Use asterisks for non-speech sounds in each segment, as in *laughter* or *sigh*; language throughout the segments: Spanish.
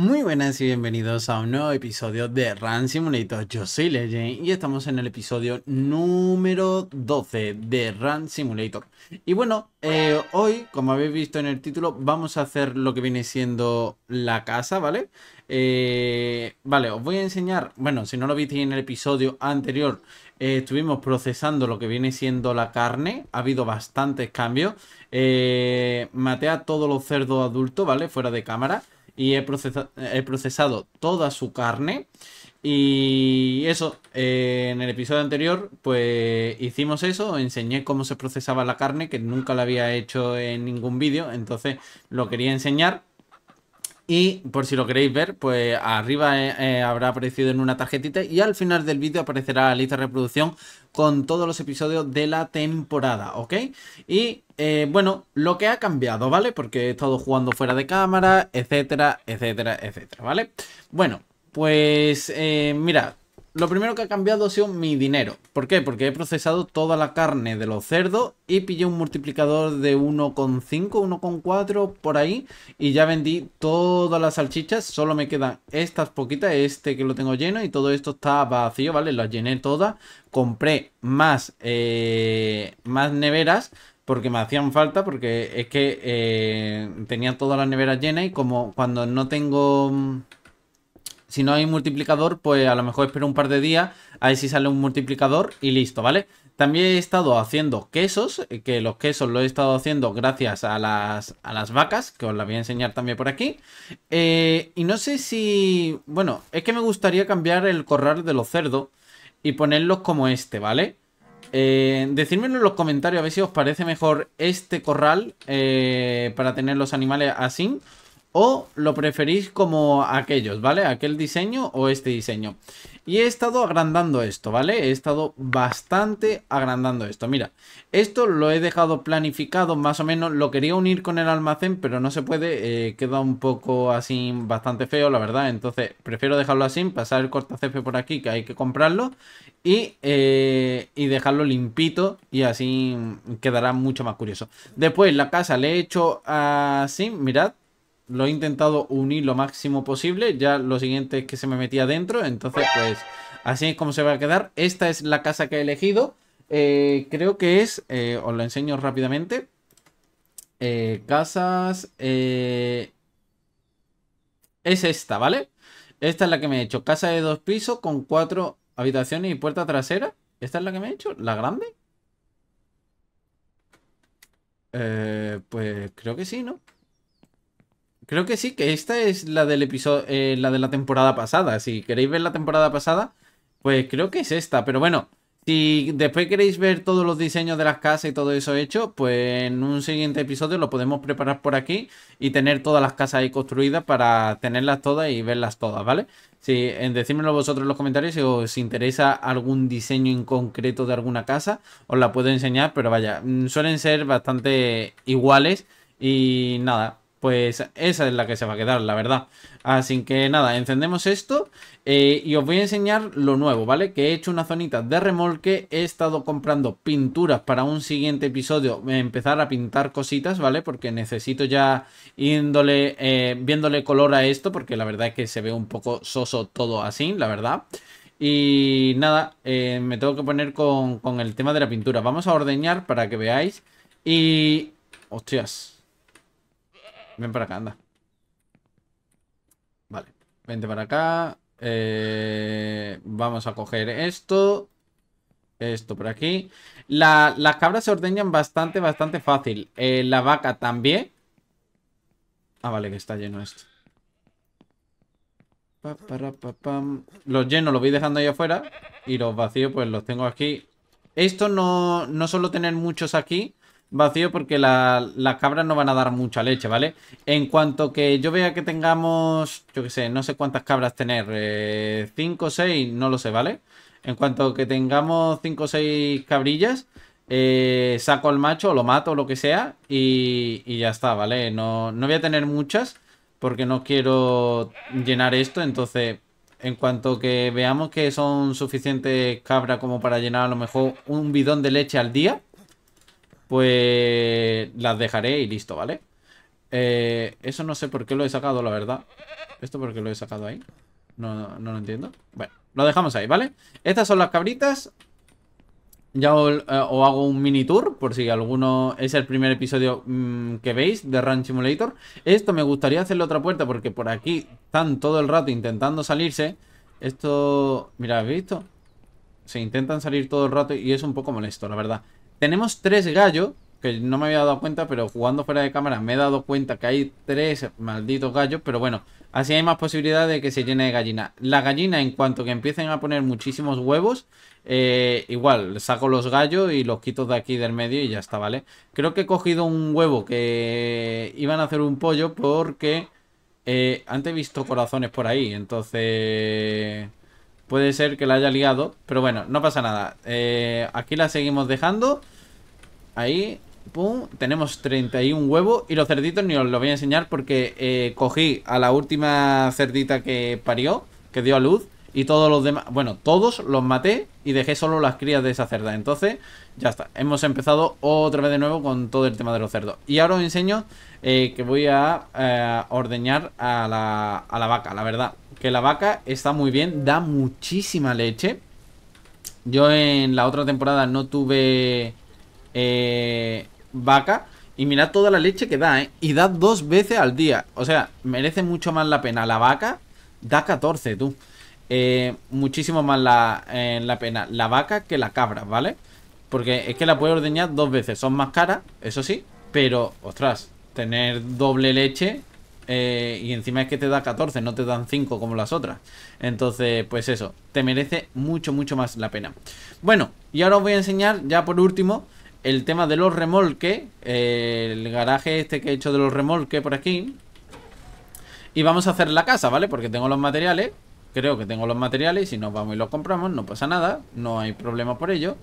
Muy buenas y bienvenidos a un nuevo episodio de Run Simulator. Yo soy Legend y estamos en el episodio número 12 de Run Simulator. Y bueno, eh, hoy, como habéis visto en el título, vamos a hacer lo que viene siendo la casa, ¿vale? Eh, vale, os voy a enseñar, bueno, si no lo visteis en el episodio anterior, eh, estuvimos procesando lo que viene siendo la carne. Ha habido bastantes cambios. maté a todos los cerdos adultos, ¿vale? Fuera de cámara y he procesado, toda su carne. Y eso, eh, en el episodio anterior, pues hicimos eso, enseñé cómo se procesaba la carne, que nunca la había hecho en ningún vídeo, entonces lo quería enseñar. Y por si lo queréis ver, pues arriba eh, eh, habrá aparecido en una tarjetita y al final del vídeo aparecerá la lista de reproducción con todos los episodios de la temporada, ¿ok? Y eh, bueno, lo que ha cambiado, ¿vale? Porque he estado jugando fuera de cámara, etcétera, etcétera, etcétera, ¿vale? Bueno, pues mirad. Lo primero que ha cambiado ha sido mi dinero. ¿Por qué? Porque he procesado toda la carne de los cerdos y pillé un multiplicador de 1,5, 1,4 por ahí. Y ya vendí todas las salchichas. Solo me quedan estas poquitas, este que lo tengo lleno y todo esto está vacío, ¿vale? Las llené todas. Compré más, eh, más neveras porque me hacían falta, porque es que eh, tenía todas las neveras llenas y como cuando no tengo... Mm, si no hay multiplicador, pues a lo mejor espero un par de días, a ver si sale un multiplicador y listo, ¿vale? También he estado haciendo quesos, eh, que los quesos los he estado haciendo gracias a las, vacas, que os las voy a enseñar también por aquí. Eh, y no sé si... Bueno, es que me gustaría cambiar el corral de los cerdos y ponerlos como este, ¿vale? Eh, Decídmelo en los comentarios a ver si os parece mejor este corral para tener los animales así o lo preferís como aquellos, ¿vale? Aquel diseño o este diseño. Y he estado agrandando esto, ¿vale? He estado bastante agrandando esto. Mira, esto lo he dejado planificado más o menos. Lo quería unir con el almacén, pero no se puede. Eh, queda un poco así, bastante feo, la verdad. Entonces, prefiero dejarlo así, pasar el cortacefe por aquí, que hay que comprarlo. Y, eh, y dejarlo limpito y así quedará mucho más curioso. Después, la casa le he hecho así, mirad lo he intentado unir lo máximo posible. Ya lo siguiente es que se me metía dentro. Entonces, pues así es como se va a quedar. Esta es la casa que he elegido. Eh, creo que es, eh, os lo enseño rápidamente. Eh, casas... es esta, ¿vale? Esta es la que me he hecho. Casa de dos pisos con cuatro habitaciones y puerta trasera. ¿Esta es la que me he hecho? ¿La grande? pues creo que sí, ¿no? Creo que sí, que esta es la del episodio, eh, la de la temporada pasada. Si queréis ver la temporada pasada, pues creo que es esta. Pero bueno, si después queréis ver todos los diseños de las casas y todo eso hecho, pues en un siguiente episodio lo podemos preparar por aquí y tener todas las casas ahí construidas para tenerlas todas y verlas todas, ¿vale? Si en decídmelo vosotros en los comentarios si os interesa algún diseño en concreto de alguna casa, os la puedo enseñar, pero vaya, mm, suelen ser bastante iguales y nada, pues esa es la que se va a quedar, la verdad. Así que nada, encendemos esto eh, y os voy a enseñar lo nuevo, ¿vale? Que he hecho una zonita de remolque, he estado comprando pinturas para un siguiente episodio, empezar a pintar cositas, ¿vale? Porque necesito ya índole, eh, viéndole color a esto, porque la verdad es que se ve un poco soso todo así, la verdad. Y nada, eh, me tengo que poner con, con el tema de la pintura. Vamos a ordeñar para que veáis y... Hostias, Ven para acá, anda. Vale, vente para acá. Eh, vamos a coger esto. Esto por aquí. las cabras se ordeñan bastante, bastante fácil. Eh, la vaca también. Ah, vale, que está lleno esto. Los llenos los voy dejando ahí afuera. Y los vacíos, pues los tengo aquí. Esto no, no suelo tener muchos aquí vacío porque las cabras no van a dar mucha leche, ¿vale? En cuanto que yo vea que tengamos, yo qué sé, no sé cuántas cabras tener, 5 o 6, no lo sé, ¿vale? En cuanto que tengamos 5 o 6 cabrillas, eh, saco al macho, lo mato, o lo que sea, y, y ya está, ¿vale? No, no voy a tener muchas porque no quiero llenar esto, entonces... En cuanto que veamos que son suficientes cabras como para llenar a lo mejor un bidón de leche al día, pues las dejaré y listo, ¿vale? Eh, eso no sé por qué lo he sacado, la verdad. ¿Esto por qué lo he sacado ahí? No, no, lo entiendo. Bueno, lo dejamos ahí, ¿vale? Estas son las cabritas. Ya os, eh, hago un mini tour por si alguno es el primer episodio mm, que veis de Ranch Simulator. Esto me gustaría hacerle otra puerta porque por aquí están todo el rato intentando salirse. Esto, mira, ¿habéis visto? Se intentan salir todo el rato y es un poco molesto, la verdad. Tenemos tres gallos, que no me había dado cuenta, pero jugando fuera de cámara me he dado cuenta que hay tres malditos gallos, pero bueno, así hay más posibilidad de que se llene de gallina. La gallina, en cuanto que empiecen a poner muchísimos huevos, eh, igual, saco los gallos y los quito de aquí del medio y ya está, ¿vale? Creo que he cogido un huevo que iban a hacer un pollo porque eh, antes he visto corazones por ahí, entonces... Puede ser que la haya liado, pero bueno, no pasa nada. Eh, aquí la seguimos dejando. Ahí, pum, tenemos 31 huevos y los cerditos ni os los voy a enseñar porque eh, cogí a la última cerdita que parió, que dio a luz, y todos los demás, bueno, todos los maté y dejé solo las crías de esa cerda. Entonces, ya está, hemos empezado otra vez de nuevo con todo el tema de los cerdos. Y ahora os enseño eh, que voy a ordeñar a la vaca, la verdad que la vaca está muy bien, da muchísima leche. Yo en la otra temporada no tuve eh, vaca. Y mirad toda la leche que da, ¿eh? Y da dos veces al día. O sea, merece mucho más la pena la vaca. Da 14, tú. Eh, muchísimo más eh, la, pena la vaca que la cabra, ¿vale? Porque es que la puedes ordeñar dos veces. Son más caras, eso sí. Pero, ostras, tener doble leche eh, y encima es que te da 14, no te dan 5 como las otras. Entonces, pues eso, te merece mucho, mucho más la pena. Bueno, y ahora os voy a enseñar, ya por último, el tema de los remolques. Eh, el garaje este que he hecho de los remolques por aquí. Y vamos a hacer la casa, ¿vale? Porque tengo los materiales. Creo que tengo los materiales. Si nos vamos y los compramos, no pasa nada. No hay problema por ello.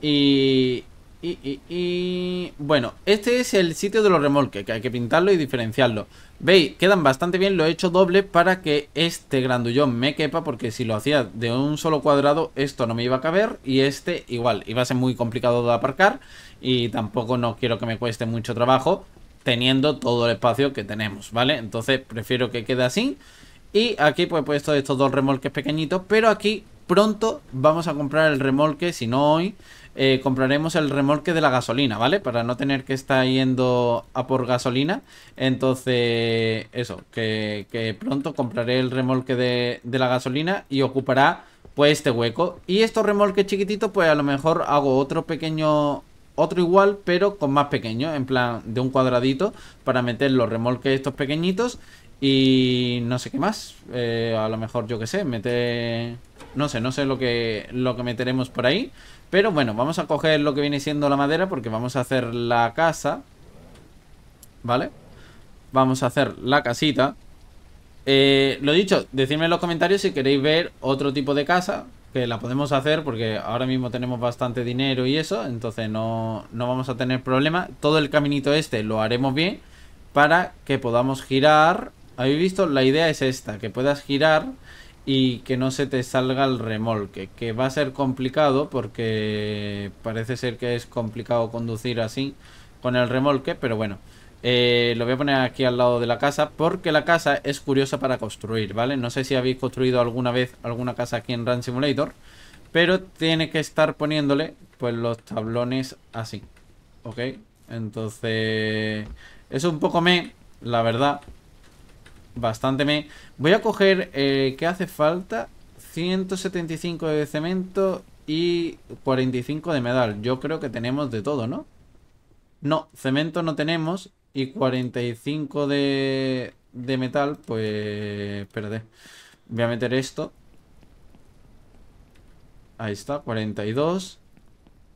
Y, y, Bueno, este es el sitio de los remolques, que hay que pintarlo y diferenciarlo. ¿Veis? Quedan bastante bien, lo he hecho doble para que este grandullón me quepa, porque si lo hacía de un solo cuadrado, esto no me iba a caber, y este igual, iba a ser muy complicado de aparcar, y tampoco no quiero que me cueste mucho trabajo, teniendo todo el espacio que tenemos, ¿vale? Entonces prefiero que quede así, y aquí pues he puesto estos dos remolques pequeñitos, pero aquí pronto vamos a comprar el remolque, si no hoy eh, compraremos el remolque de la gasolina, ¿vale? Para no tener que estar yendo a por gasolina. Entonces, eso, que, pronto compraré el remolque de, de la gasolina y ocupará pues este hueco. Y estos remolques chiquititos, pues a lo mejor hago otro pequeño, otro igual, pero con más pequeño, en plan de un cuadradito, para meter los remolques estos pequeñitos y no sé qué más. Eh, a lo mejor, yo qué sé, meter... No sé, no sé lo que, lo que meteremos por ahí. Pero bueno, vamos a coger lo que viene siendo la madera porque vamos a hacer la casa. ¿Vale? Vamos a hacer la casita. Eh, lo dicho, decidme en los comentarios si queréis ver otro tipo de casa que la podemos hacer porque ahora mismo tenemos bastante dinero y eso, entonces no, no vamos a tener problema. Todo el caminito este lo haremos bien para que podamos girar. ¿Habéis visto? La idea es esta, que puedas girar y que no se te salga el remolque, que va a ser complicado porque parece ser que es complicado conducir así con el remolque, pero bueno, eh, lo voy a poner aquí al lado de la casa porque la casa es curiosa para construir, ¿vale? No sé si habéis construido alguna vez alguna casa aquí en Run Simulator, pero tiene que estar poniéndole pues los tablones así, ¿ok? Entonces es un poco me, la verdad, bastante. Me... Voy a coger qué eh, que hace falta 175 de cemento y 45 de metal. Yo creo que tenemos de todo, ¿no? No, cemento no tenemos y 45 de, de metal, pues... Espérate. Voy a meter esto. Ahí está, 42.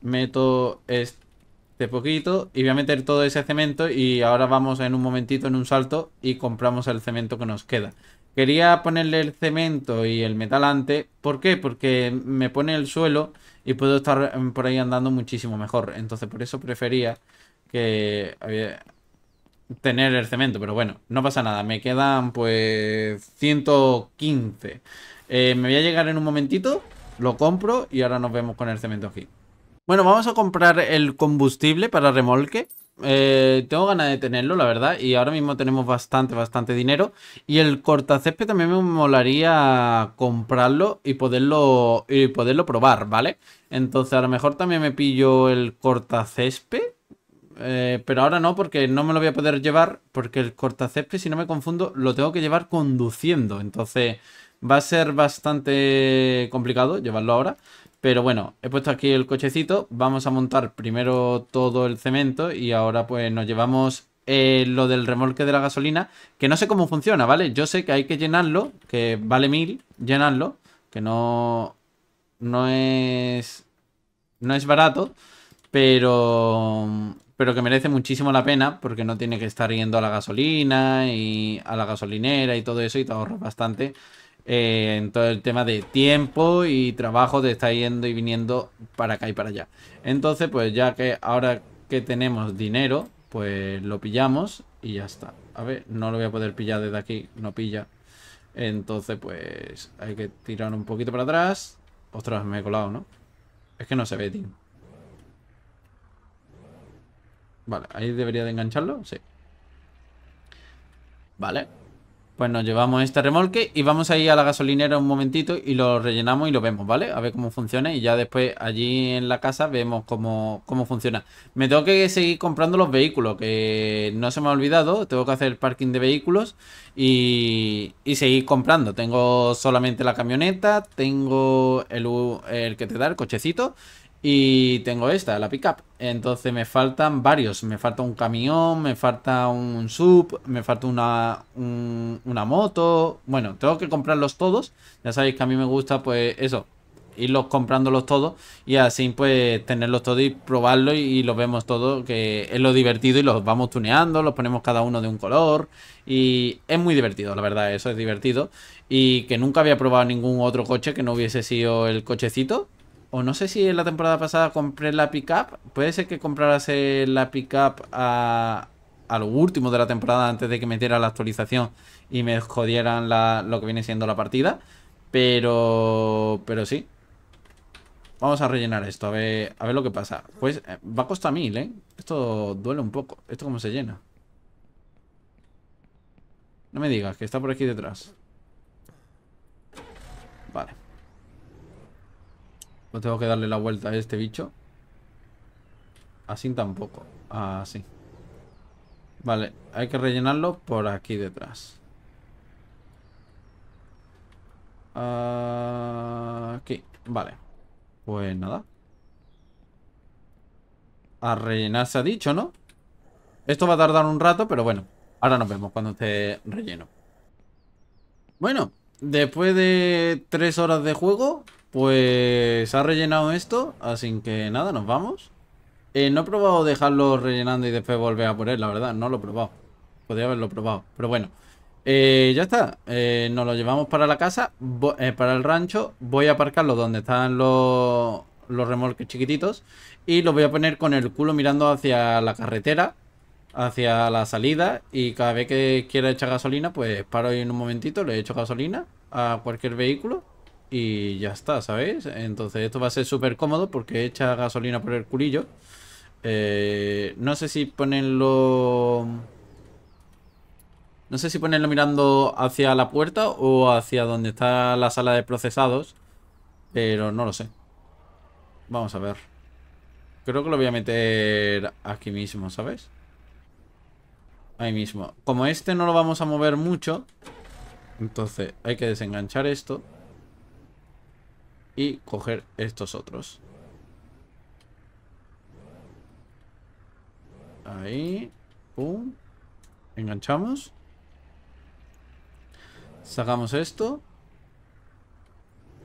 Meto este de poquito y voy a meter todo ese cemento y ahora vamos en un momentito, en un salto y compramos el cemento que nos queda. Quería ponerle el cemento y el metal antes. ¿Por qué? Porque me pone el suelo y puedo estar mm, por ahí andando muchísimo mejor. Entonces por eso prefería que tener el cemento. Pero bueno, no pasa nada. Me quedan pues 115. Eh, me voy a llegar en un momentito. Lo compro y ahora nos vemos con el cemento aquí. Bueno, vamos a comprar el combustible para remolque. Eh, tengo ganas de tenerlo, la verdad. Y ahora mismo tenemos bastante, bastante dinero. Y el cortacésped también me molaría comprarlo y poderlo, poderlo probar, ¿vale? Entonces a lo mejor también me pillo el cortacésped. Eh, pero ahora no, porque no me lo voy a poder llevar. Porque el cortacésped, si no me confundo, lo tengo que llevar conduciendo. Entonces va a ser bastante complicado llevarlo ahora. Pero bueno, he puesto aquí el cochecito. Vamos a montar primero todo el cemento y ahora pues nos llevamos eh, lo del remolque de la gasolina, que no sé cómo funciona, ¿vale? Yo sé que hay que llenarlo, que vale mil llenarlo, que no, no es, no es barato, pero, pero que merece muchísimo la pena porque no tiene que estar yendo a la gasolina y a la gasolinera y todo eso y te ahorras bastante eh, en todo el tema de tiempo y trabajo de estar yendo y viniendo para acá y para allá. Entonces, pues ya que ahora que tenemos dinero, pues lo pillamos y ya está. A ver, no lo voy a poder pillar desde aquí, no pilla. Entonces, pues hay que tirar un poquito para atrás. Ostras, me he colado, ¿no? Es que no se ve, Tim. Vale, ahí debería de engancharlo, sí. Vale. Pues nos llevamos este remolque y vamos a ir a la gasolinera un momentito y lo rellenamos y lo vemos, ¿vale? A ver cómo funciona y ya después allí en la casa vemos cómo, funciona. Me tengo que seguir comprando los vehículos, que no se me ha olvidado. Tengo que hacer parking de vehículos y, y seguir comprando. Tengo solamente la camioneta, tengo el, el que te da, el cochecito y tengo esta, la pickup. Entonces me faltan varios. Me falta un camión, me falta un sub, me falta una, una moto. Bueno, tengo que comprarlos todos. Ya sabéis que a mí me gusta, pues eso, irlos comprándolos todos y así pues tenerlos todos y probarlos y, y, los vemos todos, que es lo divertido y los vamos tuneando, los ponemos cada uno de un color y es muy divertido, la verdad, eso es divertido y que nunca había probado ningún otro coche que no hubiese sido el cochecito o no sé si en la temporada pasada compré la pickup. Puede ser que comprarase la pickup a, a lo último de la temporada antes de que metiera la actualización y me jodieran lo que viene siendo la partida. Pero, pero sí. Vamos a rellenar esto, a ver, a ver lo que pasa. Pues eh, va a costar mil, ¿eh? Esto duele un poco. ¿Esto cómo se llena? No me digas, que está por aquí detrás. Vale. No tengo que darle la vuelta a este bicho. Así tampoco. Así. Vale, hay que rellenarlo por aquí detrás. Aquí. Vale. Pues nada. A rellenar ha dicho, ¿no? Esto va a tardar un rato, pero bueno. Ahora nos vemos cuando esté relleno. Bueno, después de tres horas de juego, pues ha rellenado esto, así que nada, nos vamos. Eh, no he probado dejarlo rellenando y después volver a poner, la verdad, no lo he probado. Podría haberlo probado, pero bueno. Eh, ya está, eh, nos lo llevamos para la casa, para el rancho. Voy a aparcarlo donde están los, remolques chiquititos y lo voy a poner con el culo mirando hacia la carretera, hacia la salida y cada vez que quiera echar gasolina, pues paro y en un momentito, le echo gasolina a cualquier vehículo y ya está, ¿sabéis? Entonces esto va a ser súper cómodo porque echa gasolina por el culillo. Eh, no sé si ponerlo... No sé si ponerlo mirando hacia la puerta o hacia donde está la sala de procesados, pero no lo sé. Vamos a ver. Creo que lo voy a meter aquí mismo, ¿sabes? Ahí mismo. Como este no lo vamos a mover mucho, entonces hay que desenganchar esto y coger estos otros. Ahí. Pum. Enganchamos. Sacamos esto.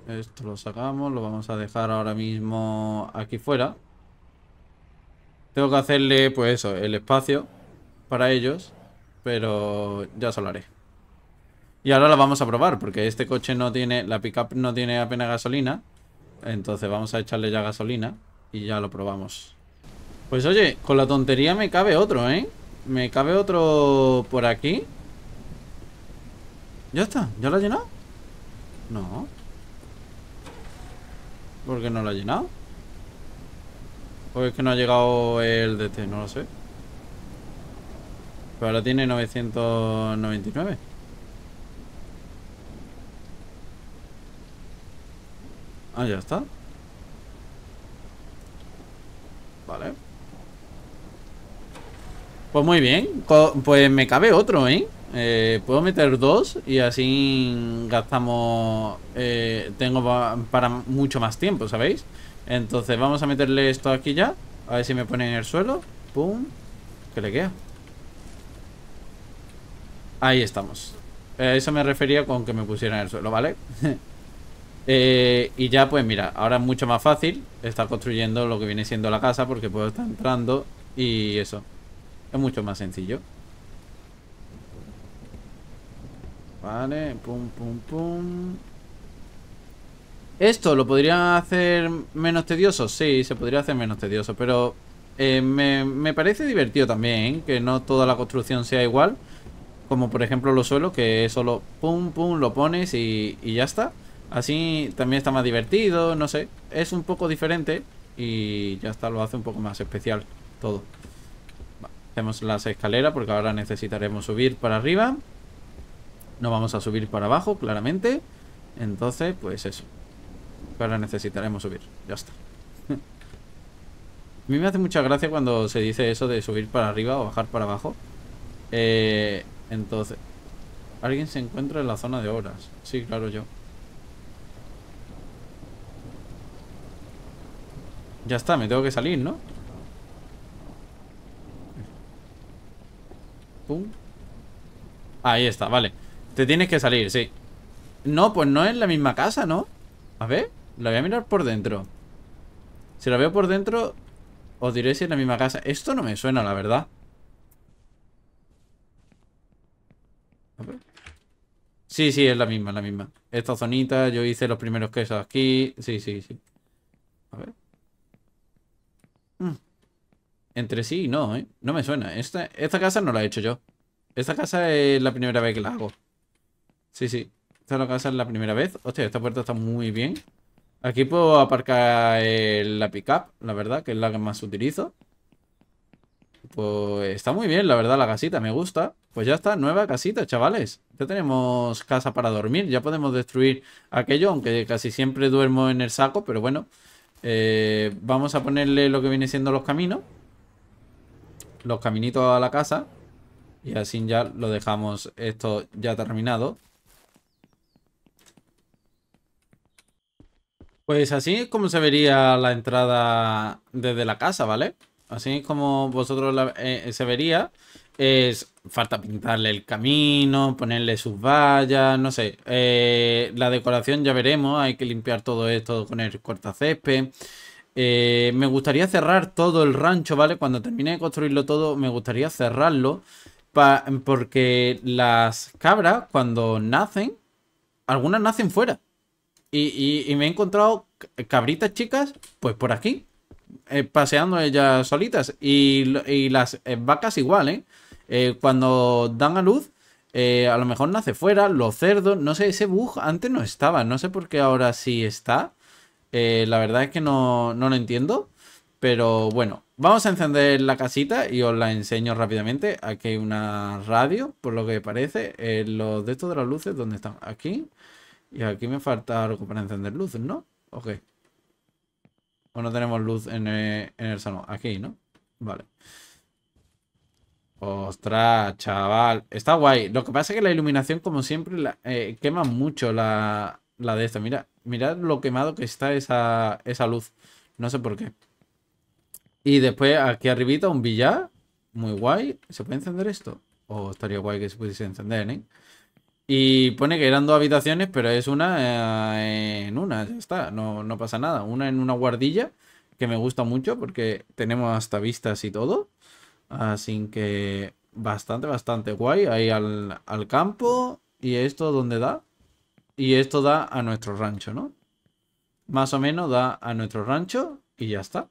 Esto lo sacamos. Lo vamos a dejar ahora mismo aquí fuera. Tengo que hacerle, pues eso, el espacio para ellos. Pero ya os haré. Y ahora la vamos a probar, porque este coche no tiene, la pickup no tiene apenas gasolina. Entonces vamos a echarle ya gasolina y ya lo probamos. Pues oye, con la tontería me cabe otro, ¿eh? Me cabe otro por aquí. ¿Ya está? ¿Ya lo ha llenado? No. ¿Por qué no lo ha llenado? Pues es que no ha llegado el DT, no lo sé. Pero ahora tiene 999. Ah, ya está. Vale. Pues muy bien. Pues me cabe otro, ¿eh? ¿eh? puedo meter dos y así gastamos... Eh, tengo para mucho más tiempo, ¿sabéis? Entonces vamos a meterle esto aquí ya. A ver si me pone en el suelo. Pum. ¿Qué le queda? Ahí estamos. Eh, eso me refería con que me pusiera en el suelo, ¿vale? *laughs* Eh, y ya pues mira, ahora es mucho más fácil estar construyendo lo que viene siendo la casa porque puedo estar entrando y eso. Es mucho más sencillo. Vale, pum, pum, pum. ¿Esto lo podría hacer menos tedioso? Sí, se podría hacer menos tedioso, pero eh, me, parece divertido también que no toda la construcción sea igual. Como por ejemplo los suelos, que solo pum, pum, lo pones y ya está. Así también está más divertido, no sé. Es un poco diferente y ya está, lo hace un poco más especial todo. Hacemos las escaleras porque ahora necesitaremos subir para arriba. No vamos a subir para abajo, claramente. Entonces, pues eso. Ahora necesitaremos subir, ya está. *laughs* a mí me hace mucha gracia cuando se dice eso de subir para arriba o bajar para abajo. Eh, entonces, alguien se encuentra en la zona de horas. Sí, claro, yo. Ya está, me tengo que salir, ¿no? Pum. Ahí está, vale Te tienes que salir, sí No, pues no es la misma casa, ¿no? A ver, la voy a mirar por dentro Si la veo por dentro Os diré si es la misma casa Esto no me suena, la verdad A ver Sí, sí, es la misma, la misma Esta zonita, yo hice los primeros quesos aquí Sí, sí, sí A ver entre sí no, ¿eh? No me suena. Esta, esta casa no la he hecho yo. Esta casa es la primera vez que la hago. Sí, sí. Esta casa es la primera vez. Hostia, esta puerta está muy bien. Aquí puedo aparcar el, eh, la pickup, la verdad, que es la que más utilizo. Pues está muy bien, la verdad, la casita, me gusta. Pues ya está, nueva casita, chavales. Ya tenemos casa para dormir, ya podemos destruir aquello, aunque casi siempre duermo en el saco, pero bueno. Eh, vamos a ponerle lo que viene siendo los caminos los caminitos a la casa. Y así ya lo dejamos esto ya terminado. Pues así es como se vería la entrada desde la casa, ¿vale? Así es como vosotros la, eh, eh, se vería. Es, falta pintarle el camino, ponerle sus vallas, no sé. Eh, la decoración ya veremos, hay que limpiar todo esto con el cortacésped. Eh, me gustaría cerrar todo el rancho, ¿vale? Cuando termine de construirlo todo, me gustaría cerrarlo. porque las cabras, cuando nacen, algunas nacen fuera. Y, me he encontrado cabritas chicas, pues por aquí, eh, paseando ellas solitas. Y, las eh, vacas igual, ¿eh? Cuando dan a luz, a lo mejor nace fuera, los cerdos, no sé, ese bug antes no estaba, no sé por qué ahora sí está. Eh, la verdad es que no, no lo entiendo. Pero bueno, vamos a encender la casita y os la enseño rápidamente. Aquí hay una radio, por lo que parece. Eh, los de estos de las luces, ¿dónde están? Aquí. Y aquí me falta algo para encender luces, ¿no? Ok. O no tenemos luz en eh, el, salón. Aquí, ¿no? Vale. Ostras, chaval. Está guay. Lo que pasa es que la iluminación, como siempre, quema mucho la, la de esta. Mira, mirad lo quemado que está esa, esa luz. No sé por qué. Y después aquí arribita un billar. Muy guay. ¿Se puede encender esto? O estaría guay que se pudiese encender, ¿eh? Y pone que eran dos habitaciones, pero es una eh, en una, ya está, no, no, pasa nada. Una en una guardilla, que me gusta mucho porque tenemos hasta vistas y todo. Así que bastante, bastante guay. Ahí al, al campo y esto donde da. Y esto da a nuestro rancho, ¿no? Más o menos da a nuestro rancho y ya está.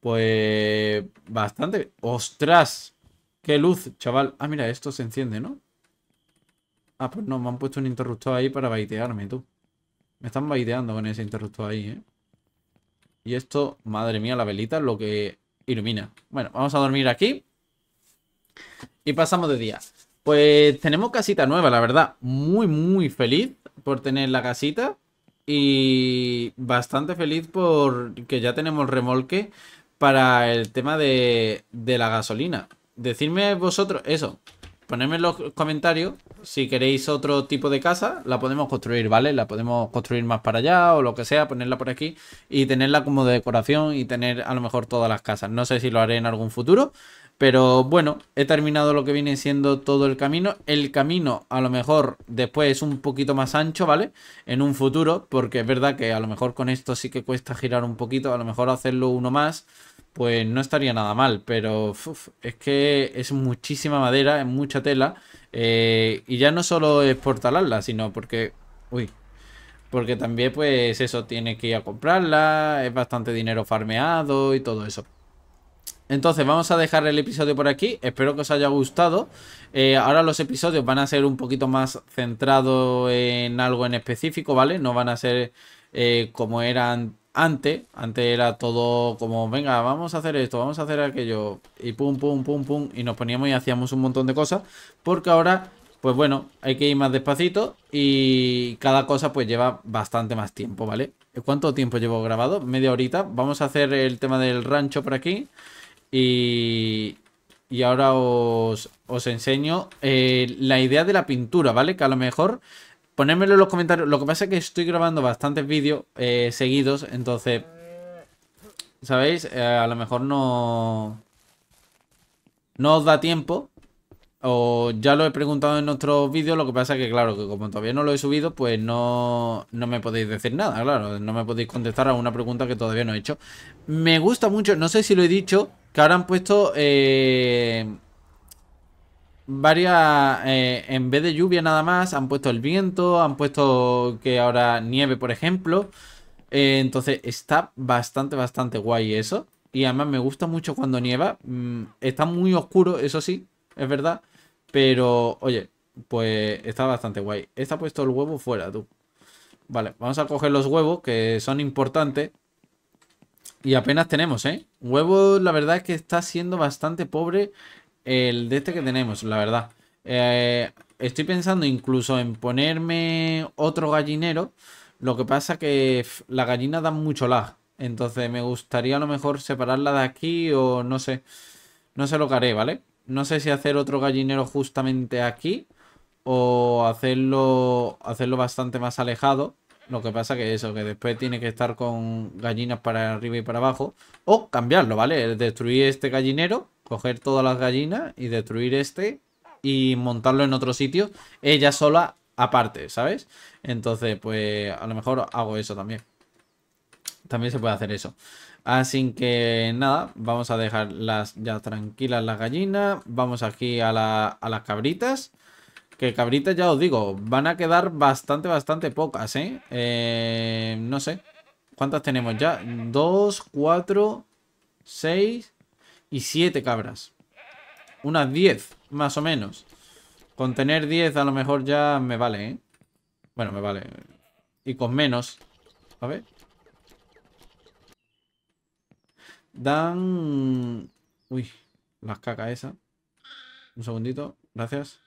Pues bastante. ¡Ostras! ¡Qué luz, chaval! Ah, mira, esto se enciende, ¿no? Ah, pues no, me han puesto un interruptor ahí para baitearme, tú. Me están baiteando con ese interruptor ahí, ¿eh? Y esto, madre mía, la velita lo que ilumina. Bueno, vamos a dormir aquí. Y pasamos de día. Pues tenemos casita nueva, la verdad. Muy, muy feliz por tener la casita. Y bastante feliz por que ya tenemos remolque para el tema de, de la gasolina. Decidme vosotros eso. Ponedme en los comentarios si queréis otro tipo de casa, la podemos construir, ¿vale? La podemos construir más para allá o lo que sea, ponerla por aquí y tenerla como decoración y tener a lo mejor todas las casas. No sé si lo haré en algún futuro, pero bueno, he terminado lo que viene siendo todo el camino. El camino a lo mejor después es un poquito más ancho, ¿vale? En un futuro, porque es verdad que a lo mejor con esto sí que cuesta girar un poquito, a lo mejor hacerlo uno más pues no estaría nada mal, pero es que es muchísima madera, es mucha tela, eh, y ya no solo es por talarla, sino porque, uy, porque también pues eso, tiene que ir a comprarla, es bastante dinero farmeado y todo eso. Entonces vamos a dejar el episodio por aquí, espero que os haya gustado. Eh, ahora los episodios van a ser un poquito más centrados en algo en específico, ¿vale? No van a ser eh, como eran antes, antes era todo como, venga, vamos a hacer esto, vamos a hacer aquello, y pum, pum, pum, pum, y nos poníamos y hacíamos un montón de cosas, porque ahora, pues bueno, hay que ir más despacito y cada cosa pues lleva bastante más tiempo, ¿vale? ¿Cuánto tiempo llevo grabado? Media horita. Vamos a hacer el tema del rancho por aquí y, y ahora os, os enseño eh, la idea de la pintura, ¿vale? Que a lo mejor Ponedmelo en los comentarios. Lo que pasa es que estoy grabando bastantes vídeos eh, seguidos, entonces... ¿Sabéis? Eh, a lo mejor no... No os da tiempo. O ya lo he preguntado en otros vídeos, lo que pasa es que, claro, que como todavía no lo he subido, pues no, no me podéis decir nada, claro. No me podéis contestar a una pregunta que todavía no he hecho. Me gusta mucho, no sé si lo he dicho, que ahora han puesto... Eh, varias, eh, en vez de lluvia nada más, han puesto el viento, han puesto que ahora nieve, por ejemplo. Eh, entonces está bastante, bastante guay eso. Y además me gusta mucho cuando nieva. Mm, está muy oscuro, eso sí, es verdad. Pero, oye, pues está bastante guay. Está puesto el huevo fuera, tú. Vale, vamos a coger los huevos, que son importantes. Y apenas tenemos, ¿eh? Huevo, la verdad es que está siendo bastante pobre el de este que tenemos, la verdad. Eh, estoy pensando incluso en ponerme otro gallinero. Lo que pasa que la gallina da mucho lag. Entonces me gustaría a lo mejor separarla de aquí o no sé. No sé lo que haré, ¿vale? No sé si hacer otro gallinero justamente aquí o hacerlo, hacerlo bastante más alejado. Lo que pasa que eso, que después tiene que estar con gallinas para arriba y para abajo. O cambiarlo, ¿vale? Destruir este gallinero coger todas las gallinas y destruir este y montarlo en otro sitio, ella sola aparte, ¿sabes? Entonces, pues a lo mejor hago eso también. También se puede hacer eso. Así que nada, vamos a dejar las, ya tranquilas las gallinas. Vamos aquí a, las cabritas. Que cabritas, ya os digo, van a quedar bastante, bastante pocas, eh, eh no sé. ¿Cuántas tenemos ya? Dos, cuatro, seis, y 7 cabras. Unas 10, más o menos. Con tener 10 a lo mejor ya me vale, ¿eh? Bueno, me vale. Y con menos. A ver. Dan... Uy, las cacas esa. Un segundito, gracias.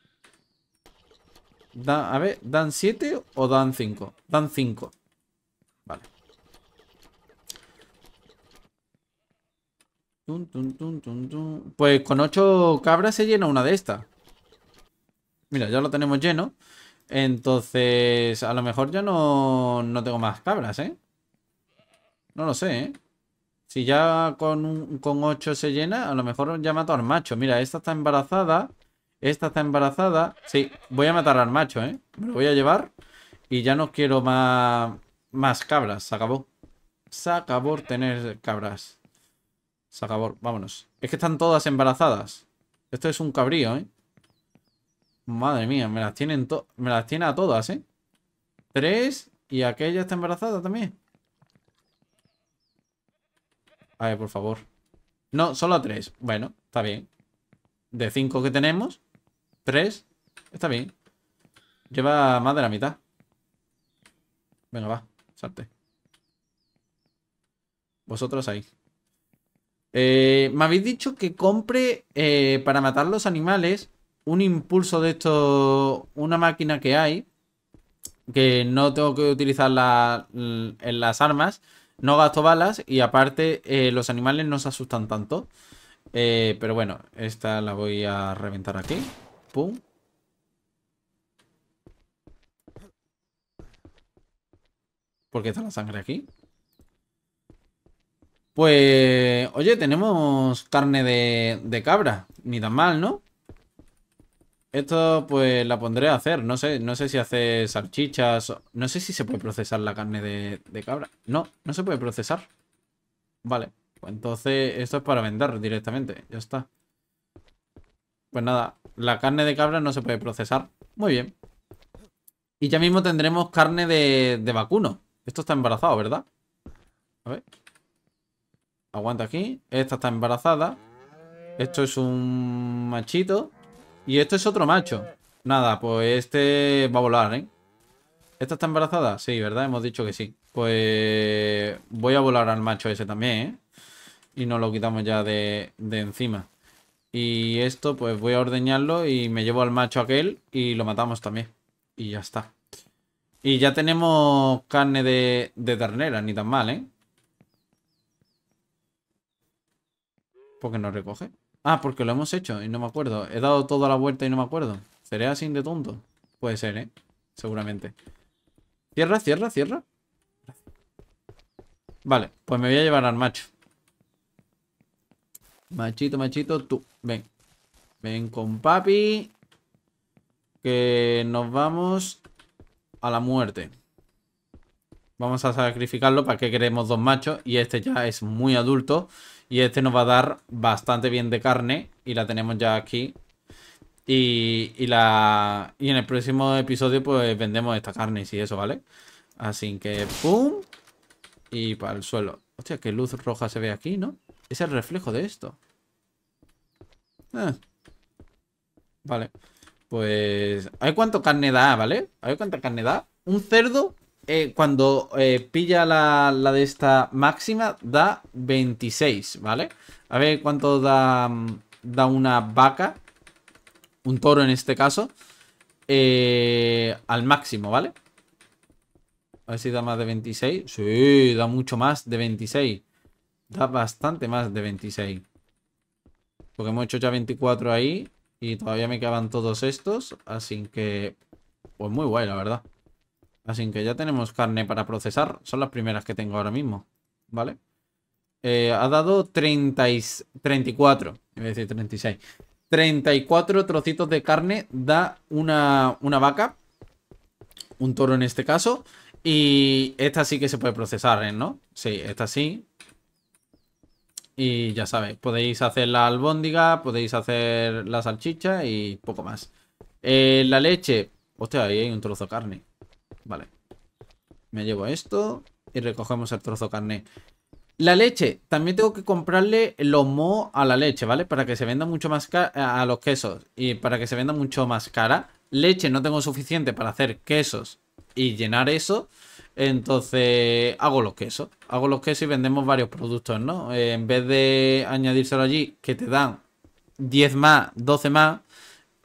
a ver, ¿dan 7 o dan 5? Dan 5. Vale. pues con 8 cabras se llena una de estas. Mira, ya lo tenemos lleno. Entonces, a lo mejor ya no, no tengo más cabras, ¿eh? No lo sé, ¿eh? Si ya con, 8 se llena, a lo mejor ya mato al macho. Mira, esta está embarazada. Esta está embarazada. Sí, voy a matar al macho, ¿eh? Me lo voy a llevar. Y ya no quiero más, más cabras. Se acabó. Se acabó tener cabras. Se Vámonos. Es que están todas embarazadas. Esto es un cabrío, ¿eh? Madre mía, me las tienen me las tiene a todas, ¿eh? Tres y aquella está embarazada también. A ver, por favor. No, solo a tres. Bueno, está bien. De cinco que tenemos, tres. Está bien. Lleva más de la mitad. Venga, va, salte. Vosotros ahí. Eh, me habéis dicho que compre eh, para matar los animales un impulso de esto, una máquina que hay, que no tengo que utilizar En las armas, no gasto balas y aparte eh, los animales no se asustan tanto. pero bueno, esta la voy a reventar aquí. Pum. ¿Por qué está la sangre aquí? Pues, oye, tenemos carne de, cabra. Ni tan mal, ¿no? Esto, pues, la pondré a hacer. No sé, no sé si hace salchichas. No sé si se puede procesar la carne de, cabra. No, no se puede procesar. Vale, pues entonces esto es para vender directamente. Ya está. Pues nada, la carne de cabra no se puede procesar. Muy bien. Y ya mismo tendremos carne de, de vacuno. Esto está embarazado, ¿verdad? A ver. Aguanta aquí. Esta está embarazada. Esto es un machito. Y esto es otro macho. Nada, pues este va a volar, ¿eh? ¿Esta está embarazada? Sí, ¿verdad? Hemos dicho que sí. Pues voy a volar al macho ese también, ¿eh? Y nos lo quitamos ya de, encima. Y esto, pues voy a ordeñarlo y me llevo al macho aquel y lo matamos también. Y ya está. Y ya tenemos carne de, de ternera, ni tan mal, ¿eh? porque recoge? Ah, porque lo hemos hecho y no me acuerdo. He dado toda la vuelta y no me acuerdo. ¿Sería así de tonto? Puede ser, ¿eh? Seguramente. Cierra, cierra, cierra. Vale, pues me voy a llevar al macho. Machito, machito, tú. Ven. Ven con papi. Que nos vamos a la muerte. Vamos a sacrificarlo para que queremos dos machos. Y este ya es muy adulto. Y este nos va a dar bastante bien de carne. Y la tenemos ya aquí. Y, y, la, y en el próximo episodio pues vendemos esta carne y eso, ¿vale? Así que ¡pum! Y para el suelo. Hostia, qué luz roja se ve aquí, ¿no? Es el reflejo de esto. Ah. Vale. Pues... ¿Hay cuánto carne da, vale? ¿Hay cuánta carne da? Un cerdo eh, cuando eh, pilla la, de esta máxima, da 26, ¿vale? A ver cuánto da, da una vaca, un toro en este caso, eh, al máximo, ¿vale? A ver si da más de 26. Sí, da mucho más de 26. Da bastante más de 26. Porque hemos hecho ya 24 ahí. Y todavía me quedan todos estos. Así que... Pues muy guay, la verdad. Así que ya tenemos carne para procesar. Son las primeras que tengo ahora mismo. ¿Vale? Eh, ha dado 30 34. voy a decir 36. 34 trocitos de carne da una, vaca. Un toro en este caso. Y esta sí que se puede procesar, ¿eh? ¿no? Sí, esta sí. Y ya sabéis, podéis hacer la albóndiga, podéis hacer la salchicha y poco más. Eh, la leche. Hostia, ahí hay un trozo de carne. Vale. Me llevo esto y recogemos el trozo de carne. La leche. También tengo que comprarle los mo a la leche, ¿vale? Para que se venda mucho más a los quesos y para que se venda mucho más cara. Leche no tengo suficiente para hacer quesos y llenar eso. Entonces hago los quesos. Hago los quesos y vendemos varios productos, ¿no? Eh, en vez de añadírselo allí, que te dan 10 más, 12 más,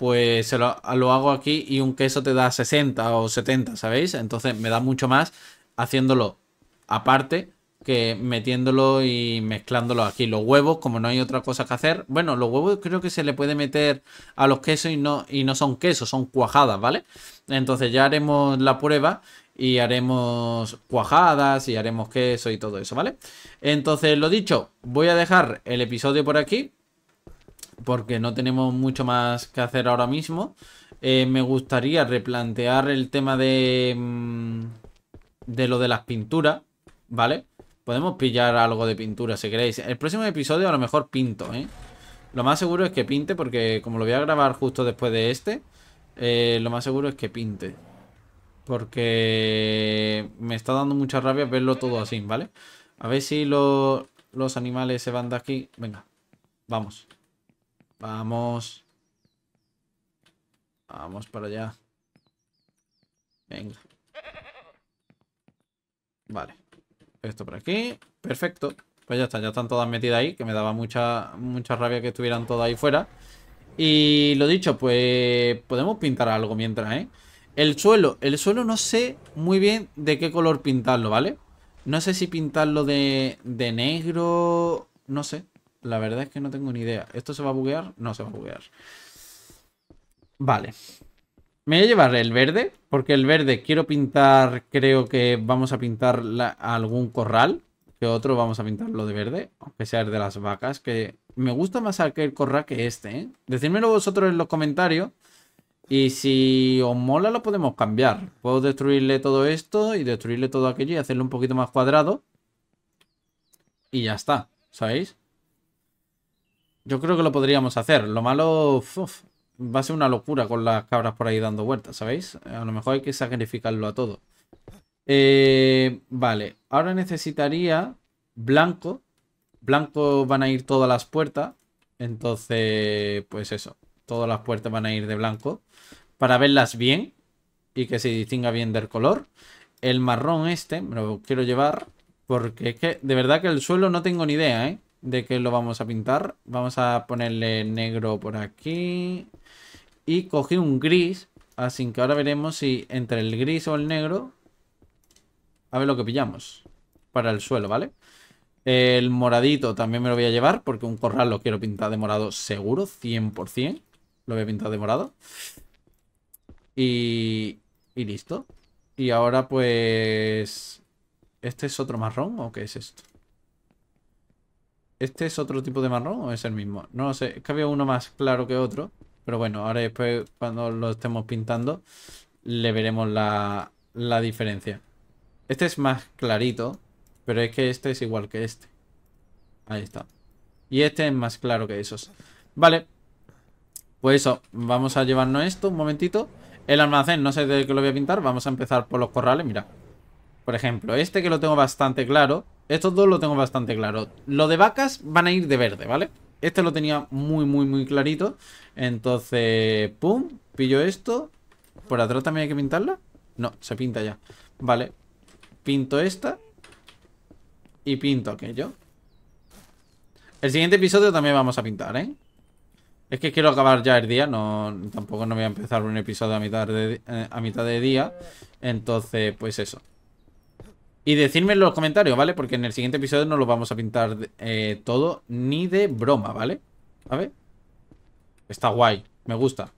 pues se lo, hago aquí y un queso te da 60 o 70, ¿sabéis? Entonces me da mucho más haciéndolo aparte que metiéndolo y mezclándolo aquí. Los huevos, como no hay otra cosa que hacer, bueno, los huevos creo que se le puede meter a los quesos y no, y no son quesos, son cuajadas, ¿vale? Entonces ya haremos la prueba y haremos cuajadas y haremos queso y todo eso, ¿vale? Entonces, lo dicho, voy a dejar el episodio por aquí porque no tenemos mucho más que hacer ahora mismo. Eh, me gustaría replantear el tema de, mm, de lo de las pinturas, ¿vale? Podemos pillar algo de pintura si queréis. El próximo episodio a lo mejor pinto, ¿eh? Lo más seguro es que pinte porque como lo voy a grabar justo después de este, eh, lo más seguro es que pinte. Porque me está dando mucha rabia verlo todo así, ¿vale? A ver si los animales se van de aquí. Venga, vamos. Vamos. Vamos para allá. Venga. Vale. Esto por aquí. Perfecto. Pues ya está, ya están todas metidas ahí, que me daba mucha, mucha rabia que estuvieran todas ahí fuera. Y lo dicho, pues podemos pintar algo mientras, ¿eh? El suelo, el suelo no sé muy bien de qué color pintarlo, ¿vale? No sé si pintarlo de, de negro, no sé. La verdad es que no tengo ni idea. ¿Esto se va a buguear? No se va a buguear. Vale. Me voy a llevar el verde, porque el verde quiero pintar, creo que vamos a pintar algún corral, que otro vamos a pintarlo de verde, aunque sea el de las vacas, que me gusta más aquel corral que este, ¿eh? Decídmelo vosotros en los comentarios, y si os mola lo podemos cambiar. Puedo destruirle todo esto y destruirle todo aquello y hacerlo un poquito más cuadrado, y ya está, ¿sabéis? Yo creo que lo podríamos hacer. Lo malo... va a ser una locura con las cabras por ahí dando vueltas, ¿sabéis? A lo mejor hay que sacrificarlo a todo. Eh, vale, ahora necesitaría blanco. Blanco van a ir todas las puertas. Entonces, pues eso. Todas las puertas van a ir de blanco. Para verlas bien. Y que se distinga bien del color. El marrón este me lo quiero llevar. Porque es que de verdad que el suelo no tengo ni idea, ¿eh? de que lo vamos a pintar. Vamos a ponerle negro por aquí. Y cogí un gris. Así que ahora veremos si entre el gris o el negro... A ver lo que pillamos. Para el suelo, ¿vale? El moradito también me lo voy a llevar. Porque un corral lo quiero pintar de morado seguro. 100%. Lo voy a pintar de morado. Y... Y listo. Y ahora pues... ¿Este es otro marrón o qué es esto? ¿Este es otro tipo de marrón o es el mismo? No lo sé, es que había uno más claro que otro. Pero bueno, ahora después cuando lo estemos pintando le veremos la, diferencia. Este es más clarito, pero es que este es igual que este. Ahí está. Y este es más claro que esos. Vale. Pues eso, vamos a llevarnos esto un momentito. El almacén, no sé de qué lo voy a pintar. Vamos a empezar por los corrales, mira. Por ejemplo, este que lo tengo bastante claro. Estos dos lo tengo bastante claro. Lo de vacas van a ir de verde, ¿vale? Este lo tenía muy, muy, muy clarito. Entonces, pum, pillo esto. ¿Por atrás también hay que pintarla? No, se pinta ya. Vale. Pinto esta. Y pinto aquello. El siguiente episodio también vamos a pintar, ¿eh? Es que quiero acabar ya el día, no tampoco no voy a empezar un episodio a mitad eh, a mitad de día. Entonces, pues eso. Y decirme en los comentarios, ¿vale? Porque en el siguiente episodio no lo vamos a pintar eh, todo ni de broma, ¿vale? A ver. Está guay, me gusta.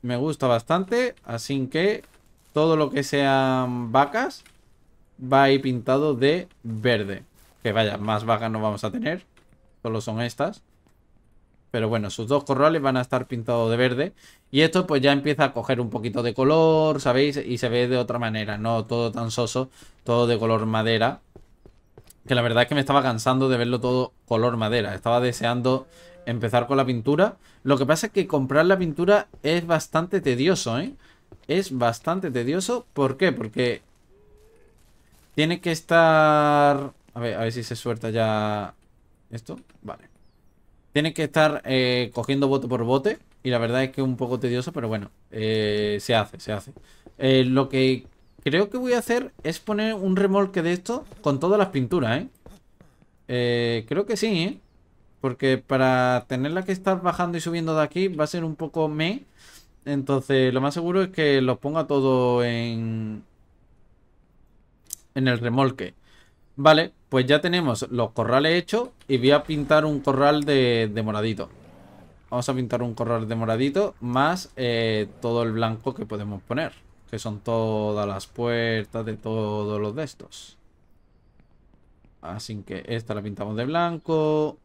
Me gusta bastante, así que todo lo que sean vacas va a ir pintado de verde. Que vaya, más vacas no vamos a tener. Solo son estas. Pero bueno, sus dos corrales van a estar pintados de verde. Y esto pues ya empieza a coger un poquito de color, ¿sabéis? Y se ve de otra manera, no todo tan soso, todo de color madera. Que la verdad es que me estaba cansando de verlo todo color madera. Estaba deseando empezar con la pintura. Lo que pasa es que comprar la pintura es bastante tedioso, ¿eh? Es bastante tedioso. ¿Por qué? Porque tiene que estar... A ver, a ver si se suelta ya esto. Vale. Tiene que estar eh, cogiendo bote por bote. Y la verdad es que es un poco tedioso, pero bueno, eh, se hace, se hace. Eh, lo que creo que voy a hacer es poner un remolque de esto con todas las pinturas, ¿eh? creo que sí, Porque para tenerla que estar bajando y subiendo de aquí va a ser un poco me. Entonces, lo más seguro es que los ponga todo en, en el remolque. Vale, pues ya tenemos los corrales hechos y voy a pintar un corral de, moradito. Vamos a pintar un corral de moradito más eh, todo el blanco que podemos poner. Que son todas las puertas de todos los de estos. Así que esta la pintamos de blanco.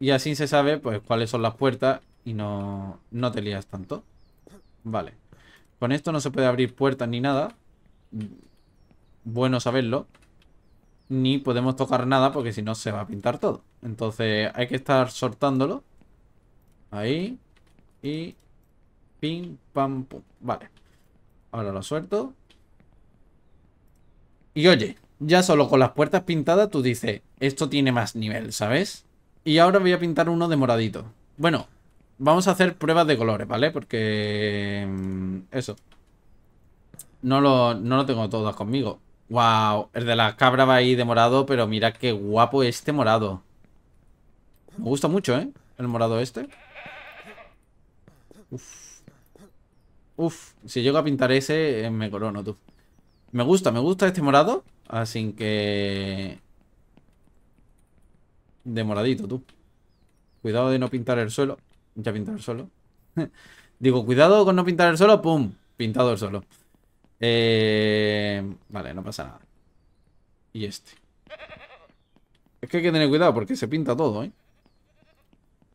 Y así se sabe pues cuáles son las puertas y no, no te lías tanto. Vale. Con esto no se puede abrir puertas ni nada. Bueno saberlo ni podemos tocar nada porque si no se va a pintar todo. Entonces hay que estar Sortándolo Ahí. Y... Pim, pam, pum. Vale. Ahora lo suelto. Y oye, ya solo con las puertas pintadas tú dices, esto tiene más nivel, ¿sabes? Y ahora voy a pintar uno de moradito. Bueno, vamos a hacer pruebas de colores, ¿vale? Porque... Mm, eso. No lo, no lo tengo todas conmigo. Wow, el de la cabra va ahí de morado, pero mira qué guapo este morado. Me gusta mucho, ¿eh? El morado este. Uf. Uf, si llego a pintar ese, eh, me corono, tú. Me gusta, me gusta este morado. Así ah, que... De moradito, tú. Cuidado de no pintar el suelo. Ya pintar el suelo. *laughs* Digo, cuidado con no pintar el suelo, pum, pintado el suelo. Eh, vale, no pasa nada. Y este. Es que hay que tener cuidado porque se pinta todo, ¿eh?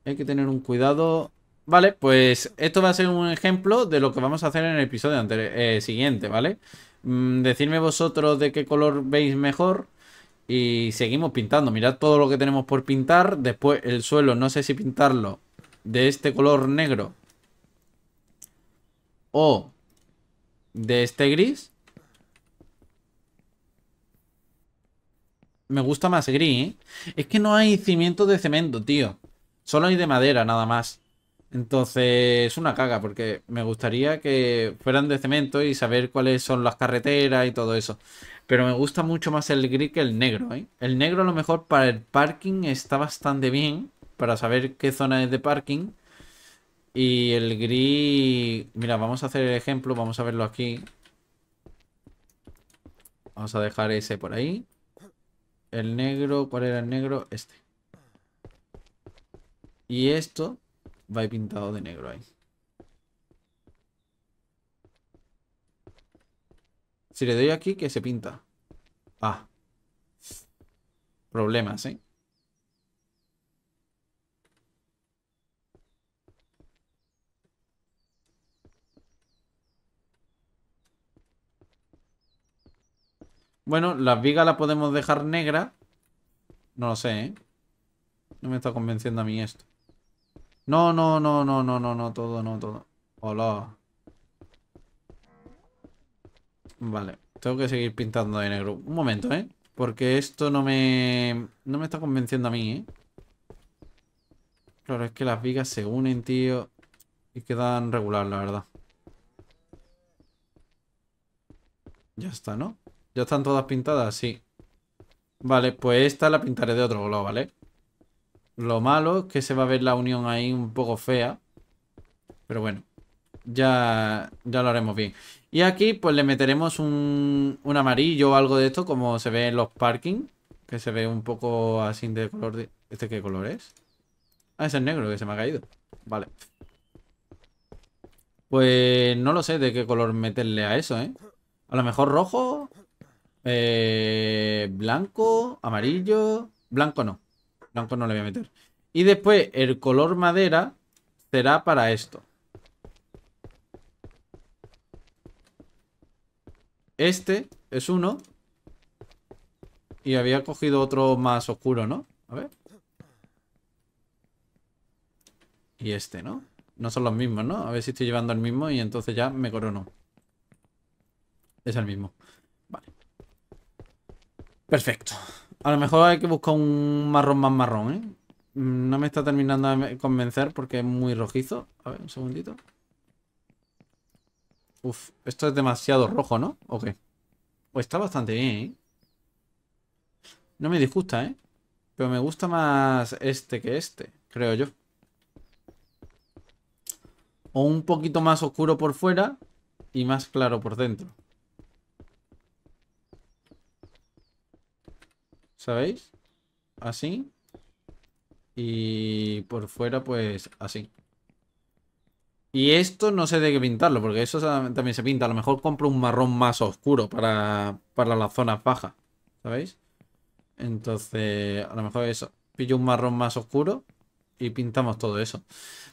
Hay que tener un cuidado... Vale, pues esto va a ser un ejemplo de lo que vamos a hacer en el episodio eh, siguiente, ¿vale? Mm, decidme vosotros de qué color veis mejor y seguimos pintando. Mirad todo lo que tenemos por pintar. Después el suelo, no sé si pintarlo de este color negro o de este gris. Me gusta más gris, ¿eh? Es que no hay cimiento de cemento, tío. Solo hay de madera, nada más. Entonces, es una caga, porque me gustaría que fueran de cemento y saber cuáles son las carreteras y todo eso. Pero me gusta mucho más el gris que el negro, ¿eh? El negro a lo mejor para el parking está bastante bien, para saber qué zona es de parking. Y el gris... Mira, vamos a hacer el ejemplo, vamos a verlo aquí. Vamos a dejar ese por ahí. El negro, ¿cuál era el negro? Este. Y esto va pintado de negro ahí. Si le doy aquí, que se pinta. Ah. Problemas, ¿eh? Bueno, las vigas las podemos dejar negra, No lo sé, ¿eh? No me está convenciendo a mí esto. No, no, no, no, no, no, no, todo, no, todo. Hola. Vale, tengo que seguir pintando de negro. Un momento, ¿eh? Porque esto no me... No me está convenciendo a mí, ¿eh? Claro, es que las vigas se unen, tío. Y quedan regular, la verdad. Ya está, ¿no? ¿Ya están todas pintadas? Sí. Vale, pues esta la pintaré de otro color, ¿vale? Lo malo es que se va a ver la unión ahí un poco fea. Pero bueno, ya, ya lo haremos bien. Y aquí pues le meteremos un, un amarillo o algo de esto, como se ve en los parking. Que se ve un poco así de color... De... ¿Este qué color es? Ah, ese es negro, que se me ha caído. Vale. Pues no lo sé de qué color meterle a eso, ¿eh? A lo mejor rojo eh, blanco, amarillo. Blanco no. Blanco no le voy a meter. Y después el color madera será para esto. Este es uno. Y había cogido otro más oscuro, ¿no? A ver. Y este, ¿no? No son los mismos, ¿no? A ver si estoy llevando el mismo y entonces ya me corono. Es el mismo. Perfecto. A lo mejor hay que buscar un marrón más marrón, ¿eh? Mm, no me está terminando de convencer porque es muy rojizo. A ver, un segundito. Uf, esto es demasiado rojo, ¿no? ¿O qué? Pues está bastante bien, ¿eh? No me disgusta, ¿eh? Pero me gusta más este que este, creo yo. O un poquito más oscuro por fuera y más claro por dentro. ¿Sabéis? Así. Y por fuera, pues así. Y esto no sé de qué pintarlo, porque eso también se pinta. A lo mejor compro un marrón más oscuro para, para las zonas bajas, ¿sabéis? Entonces, a lo mejor eso. Pillo un marrón más oscuro y pintamos todo eso.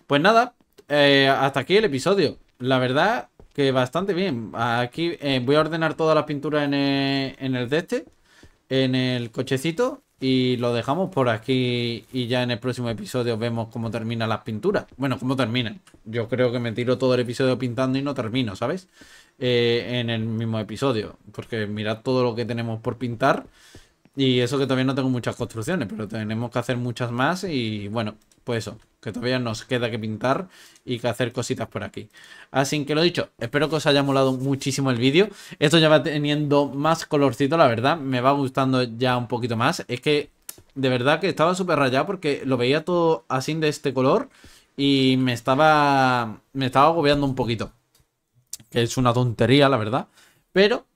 Pues nada, eh, hasta aquí el episodio. La verdad que bastante bien. Aquí eh, voy a ordenar todas las pinturas en eh, en el de este en el cochecito y lo dejamos por aquí y ya en el próximo episodio vemos cómo terminan las pinturas. Bueno, cómo terminan. Yo creo que me tiro todo el episodio pintando y no termino, ¿sabes? Eh, en el mismo episodio. Porque mirad todo lo que tenemos por pintar y eso que todavía no tengo muchas construcciones, pero tenemos que hacer muchas más y bueno, pues eso, que todavía nos queda que pintar y que hacer cositas por aquí. Así que lo dicho, espero que os haya molado muchísimo el vídeo. Esto ya va teniendo más colorcito, la verdad, me va gustando ya un poquito más. Es que de verdad que estaba súper rayado porque lo veía todo así de este color y me estaba, me estaba agobiando un poquito. Que es una tontería, la verdad. Pero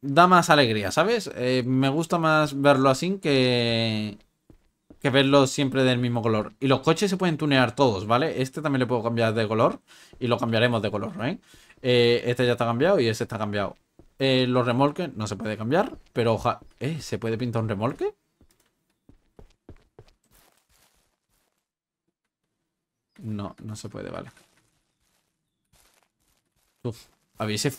da más alegría, ¿sabes? Eh, me gusta más verlo así que, que verlo siempre del mismo color. Y los coches se pueden tunear todos, ¿vale? Este también le puedo cambiar de color y lo cambiaremos de color, ¿eh? eh este ya está cambiado y este está cambiado. Eh, los remolques no se puede cambiar, pero ojalá... ¿Eh? ¿Se puede pintar un remolque? No, no se puede, vale. Uf,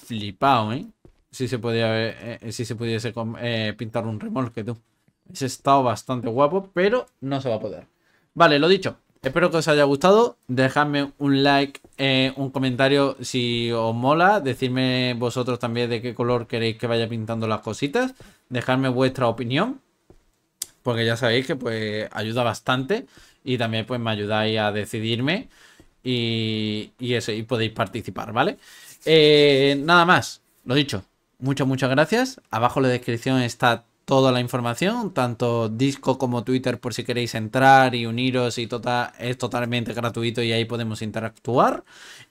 flipado, ¿eh? si se, podía, eh, eh, si se pudiese eh, pintar un remolque, tú. Ese estado bastante guapo, pero no se va a poder. Vale, lo dicho. Espero que os haya gustado. Dejadme un like, un comentario si os mola. Decidme vosotros también de qué color queréis que vaya pintando las cositas. Dejadme vuestra opinión. Porque ya sabéis que pues ayuda bastante. Y también pues me ayudáis a decidirme. Y, y eso, y podéis participar, ¿vale? nada más, lo dicho muchas, muchas gracias. Abajo en la descripción está toda la información, tanto Disco como Twitter por si queréis entrar y uniros y total, es totalmente gratuito y ahí podemos interactuar.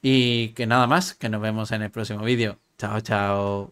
Y que nada más, que nos vemos en el próximo vídeo. Chao, chao.